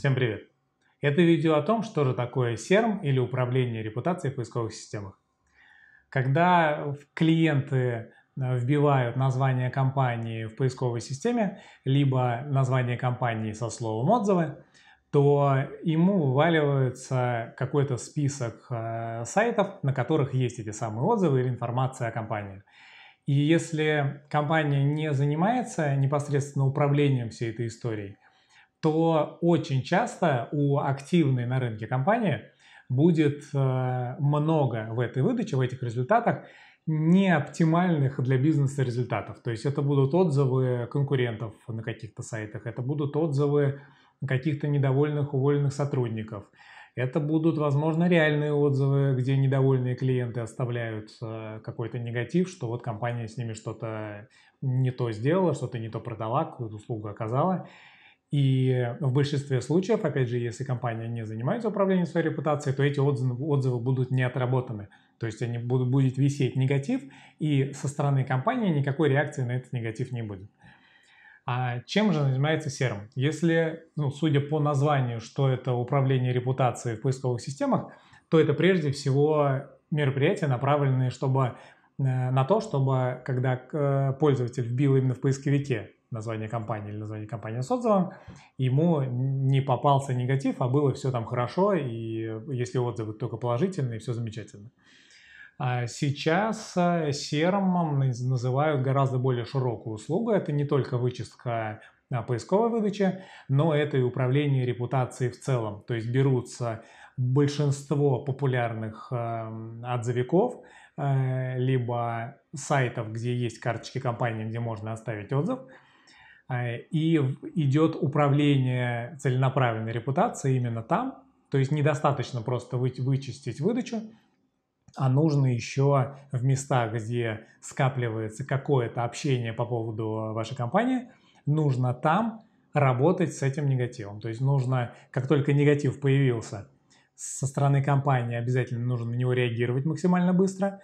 Всем привет! Это видео о том, что же такое SERM или управление репутацией в поисковых системах. Когда клиенты э, вбивают название компании в поисковой системе, либо название компании со словом «отзывы», то ему вываливается какой-то список э, сайтов, на которых есть эти самые отзывы или информация о компании. И если компания не занимается непосредственно управлением всей этой историей, то очень часто у активной на рынке компании будет э, много в этой выдаче, в этих результатах не оптимальных для бизнеса результатов. То есть это будут отзывы конкурентов на каких-то сайтах, это будут отзывы каких-то недовольных уволенных сотрудников. Это будут, возможно, реальные отзывы, где недовольные клиенты оставляют э, какой-то негатив, что вот компания с ними что-то не то сделала, что-то не то продала, какую-то услугу оказала. И в большинстве случаев, опять же, если компания не занимается управлением своей репутацией, то эти отзывы, отзывы будут не отработаны. То есть они будут, будет висеть негатив, и со стороны компании никакой реакции на этот негатив не будет. А чем же занимается серым? Если, ну, судя по названию, что это управление репутацией в поисковых системах, то это прежде всего мероприятия, направленные чтобы, э, на то, чтобы когда э, пользователь вбил именно в поисковике название компании или название компании с отзывом, ему не попался негатив, а было все там хорошо, и если отзывы только положительные, все замечательно. А сейчас э, серым называют гораздо более широкую услугу. Это не только вычистка а, поисковой выдачи, но это и управление репутацией в целом. То есть берутся большинство популярных эм, отзывиков, э, либо сайтов, где есть карточки компании, где можно оставить отзыв – Э, и идет управление целенаправленной репутацией именно там. То есть недостаточно просто вычистить выдачу, а нужно еще в местах, где скапливается какое-то общение по поводу э, вашей компании, нужно там работать с этим негативом. То есть нужно, как только негатив появился со стороны компании, обязательно нужно на него реагировать максимально быстро.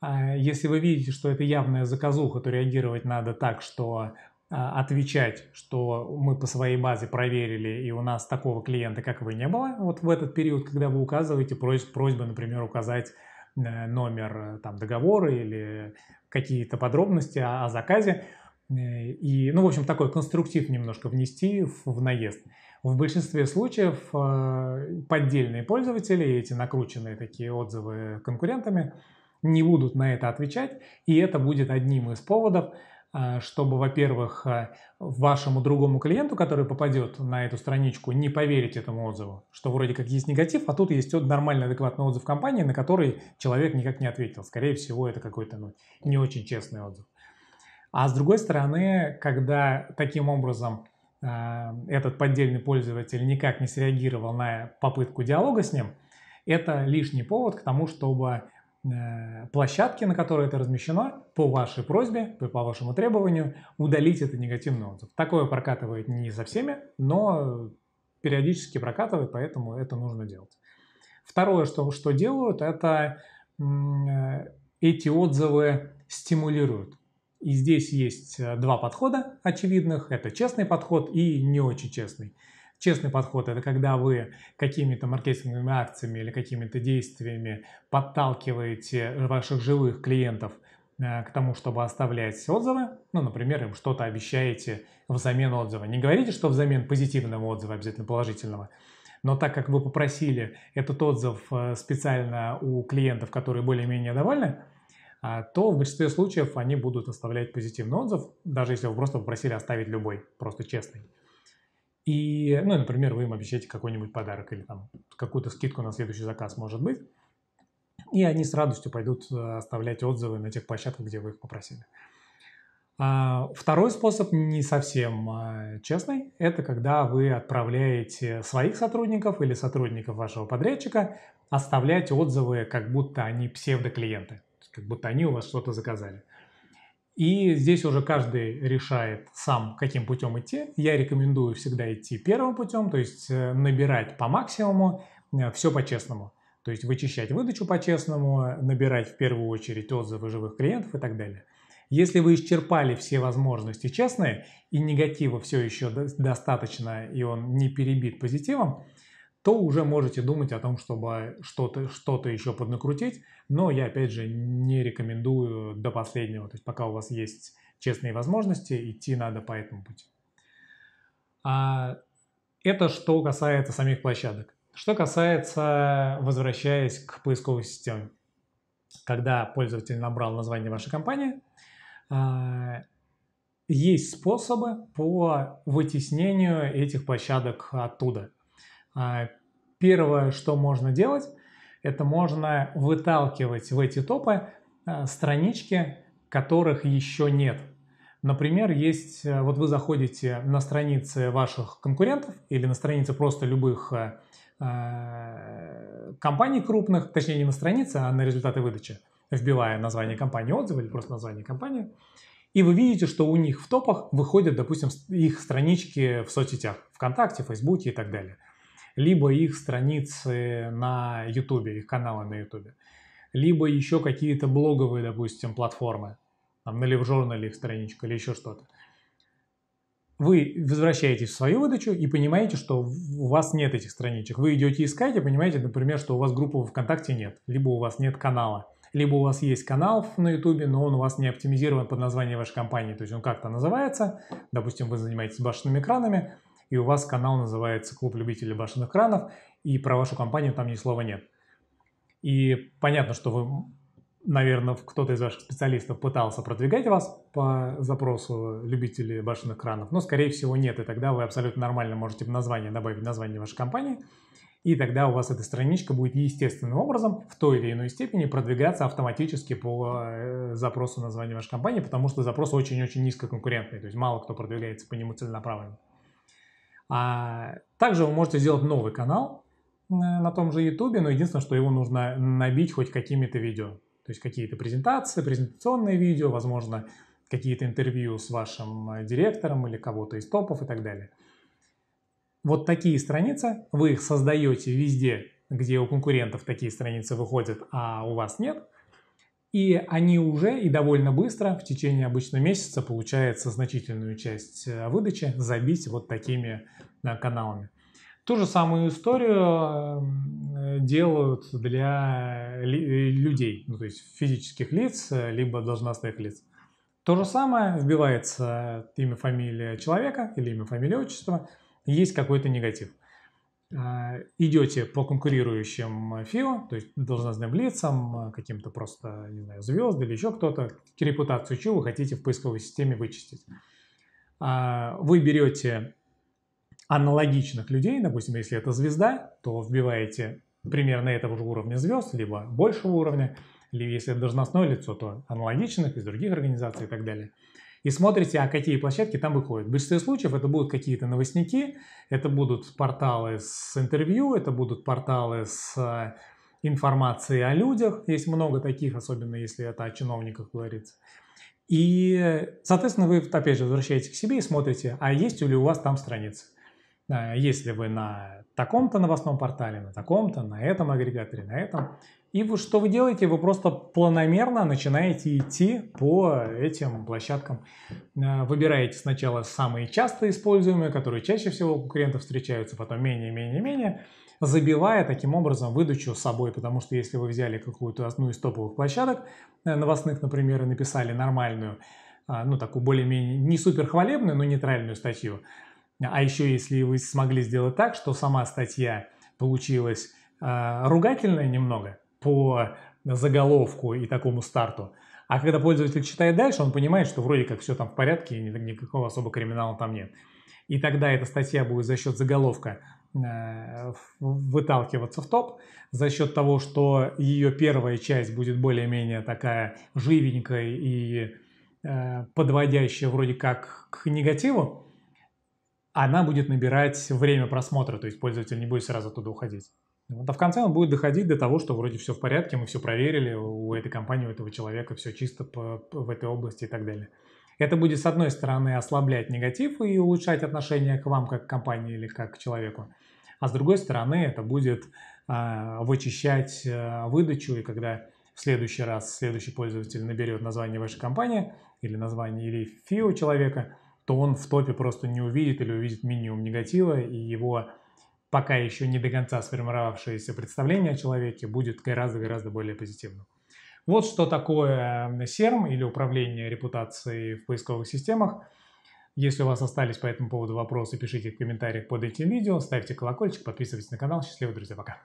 Э, если вы видите, что это явная заказуха, то реагировать надо так, что а, отвечать, что мы по своей базе проверили, и у нас такого клиента, как вы, не было. Вот в этот период, когда вы указываете, просьба, например, указать э, номер э, там, договора или какие-то подробности о, о заказе. Э, и, ну, в общем, такой конструктив немножко внести в, в наезд. В большинстве случаев поддельные пользователи, эти накрученные такие отзывы конкурентами, не будут на это отвечать, и это будет одним из поводов а, чтобы, во-первых, а, вашему другому клиенту, который попадет на эту страничку, не поверить этому отзыву, что вроде как есть негатив, а тут есть нормальный адекватный отзыв компании, на который человек никак не ответил. Скорее всего, это какой-то ну, не очень честный отзыв. А с другой стороны, когда таким образом э, этот поддельный пользователь никак не среагировал на попытку диалога с ним, это лишний повод к тому, чтобы Э, площадки, на которой это размещено, по вашей просьбе, по вашему требованию, удалить это негативный отзыв. Такое прокатывает не со всеми, но периодически прокатывает, поэтому это нужно делать. Второе, что, что делают, это э, эти отзывы стимулируют. И здесь есть э, два подхода очевидных. Это честный подход и не очень честный. Честный подход – это когда вы какими-то маркетинговыми акциями или какими-то действиями подталкиваете ваших живых клиентов э, к тому, чтобы оставлять отзывы. Ну, например, им что-то обещаете взамен отзыва. Не говорите, что взамен позитивного отзыва, обязательно положительного. Но так как вы попросили этот отзыв э, специально у клиентов, которые более-менее довольны, а, то в большинстве случаев они будут оставлять позитивный отзыв, даже если вы просто попросили оставить любой, просто честный. И, ну, например, вы им обещаете какой-нибудь подарок или там какую-то скидку на следующий заказ, может быть. И они с радостью пойдут э, оставлять отзывы на тех площадках, где вы их попросили. А, второй способ не совсем а, честный. Это когда вы отправляете своих сотрудников или сотрудников вашего подрядчика оставлять отзывы, как будто они псевдоклиенты, как будто они у вас что-то заказали. И здесь уже каждый решает сам, каким путем идти. Я рекомендую всегда идти первым путем, то есть э, набирать по максимуму, э, все по-честному. То есть вычищать выдачу по-честному, набирать в первую очередь отзывы живых клиентов и так далее. Если вы исчерпали все возможности честные и негатива все еще достаточно и он не перебит позитивом, то уже можете думать о том, чтобы что-то что, -то, еще поднакрутить. Но я, опять же, не рекомендую до последнего. То есть пока у вас есть честные возможности, идти надо по этому пути. А это что касается самих площадок. Что касается, возвращаясь к поисковой системе. Когда пользователь набрал название вашей компании, а, есть способы по вытеснению этих площадок оттуда – а, первое, что можно делать, это можно выталкивать в эти топы а, странички, которых еще нет. Например, есть, э, вот вы заходите на страницы ваших конкурентов или на страницы просто любых э, а, компаний крупных, точнее не на страницы, а на результаты выдачи, вбивая название компании отзывы или просто название компании, и вы видите, что у них в топах выходят, допустим, их странички в соцсетях, ВКонтакте, Фейсбуке и так далее – либо их страницы на YouTube, их каналы на YouTube, либо еще какие-то блоговые, допустим, платформы, там, на LiveJournal их страничка или еще что-то. Вы возвращаетесь в свою выдачу и понимаете, что у вас нет этих страничек. Вы идете искать и понимаете, например, что у вас группы ВКонтакте нет, либо у вас нет канала, либо у вас есть канал на YouTube, но он у вас не оптимизирован под название вашей компании, то есть он как-то называется, допустим, вы занимаетесь башенными экранами, и у вас канал называется «Клуб любителей башенных кранов», и про вашу компанию там ни слова нет. И понятно, что вы, наверное, кто-то из ваших специалистов пытался продвигать вас по запросу любителей башенных кранов, но, скорее всего, нет, и тогда вы абсолютно нормально можете в название добавить название вашей компании, и тогда у вас эта страничка будет естественным образом в той или иной степени продвигаться автоматически по э, запросу названия вашей компании, потому что запрос очень-очень низкоконкурентный, то есть мало кто продвигается по нему целенаправленно. А также вы можете сделать новый канал э, на том же YouTube, но единственное, что его нужно набить хоть какими-то видео. То есть какие-то презентации, презентационные видео, возможно, какие-то интервью с вашим э, директором или кого-то из топов и так далее. Вот такие страницы, вы их создаете везде, где у конкурентов такие страницы выходят, а у вас нет – и они уже и довольно быстро, в течение обычно месяца, получается значительную часть э, выдачи забить вот такими э, каналами. Ту же самую историю э, делают для людей, ну, то есть физических лиц, либо должностных лиц. То же самое вбивается имя, фамилия человека или имя, фамилия, отчество, есть какой-то негатив. А, идете по конкурирующим э, ФИО, то есть должностным лицам, э, каким-то просто, не знаю, звезд или еще кто-то, репутацию чего вы хотите в поисковой системе вычистить. А, вы берете аналогичных людей, допустим, если это звезда, то вбиваете примерно этого же уровня звезд, либо большего уровня, или если это должностное лицо, то аналогичных из других организаций и так далее – и смотрите, а какие площадки там выходят. В большинстве случаев это будут какие-то новостники, это будут порталы с интервью, это будут порталы с э, информацией о людях. Есть много таких, особенно если это о чиновниках говорится. И, соответственно, вы, опять же, возвращаетесь к себе и смотрите, а есть ли у вас там страницы. Э, если вы на таком-то новостном портале, на таком-то, на этом агрегаторе, на этом, и вы, что вы делаете? Вы просто планомерно начинаете идти по этим площадкам. Э, выбираете сначала самые часто используемые, которые чаще всего у клиентов встречаются, потом менее, менее, менее, забивая таким образом выдачу с собой, потому что если вы взяли какую-то одну из топовых площадок, э, новостных, например, и написали нормальную, э, ну такую более-менее не супер хвалебную, но нейтральную статью, а еще если вы смогли сделать так, что сама статья получилась ругательная немного, по заголовку и такому старту. А когда пользователь читает дальше, он понимает, что вроде как все там в порядке, никакого особо криминала там нет. И тогда эта статья будет за счет заголовка э, выталкиваться в топ за счет того, что ее первая часть будет более-менее такая живенькая и э, подводящая вроде как к негативу, она будет набирать время просмотра, то есть пользователь не будет сразу оттуда уходить. Вот, а в конце он будет доходить до того, что вроде все в порядке, мы все проверили, у этой компании, у этого человека все чисто по, в этой области и так далее. Это будет, с одной стороны, ослаблять негатив и улучшать отношение к вам как к компании или как к человеку. А с другой стороны, это будет э, вычищать э, выдачу, и когда в следующий раз следующий пользователь наберет название вашей компании или название или фио человека, то он в топе просто не увидит или увидит минимум негатива, и его пока еще не до конца сформировавшееся представление о человеке будет гораздо-гораздо более позитивным. Вот что такое SERM эм, или управление репутацией в поисковых системах. Если у вас остались по этому поводу вопросы, пишите в комментариях под этим видео, ставьте колокольчик, подписывайтесь на канал. Счастливо, друзья, пока!